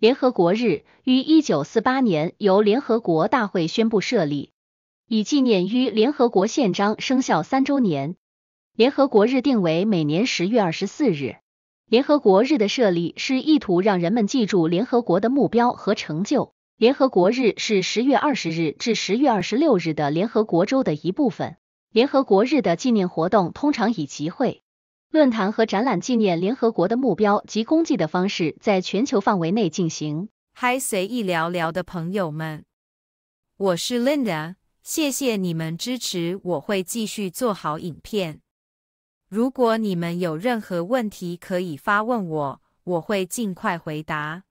联合国日于一九四八年由联合国大会宣布设立，以纪念于联合国宪章生效三周年。联合国日定为每年十月二十四日。联合国日的设立是意图让人们记住联合国的目标和成就。联合国日是十月二十日至十月二十六日的联合国周的一部分。联合国日的纪念活动通常以集会。论坛和展览纪念联合国的目标及功绩的方式，在全球范围内进行。嗨，随意聊聊的朋友们，我是 Linda，谢谢你们支持，我会继续做好影片。如果你们有任何问题，可以发问我，我会尽快回答。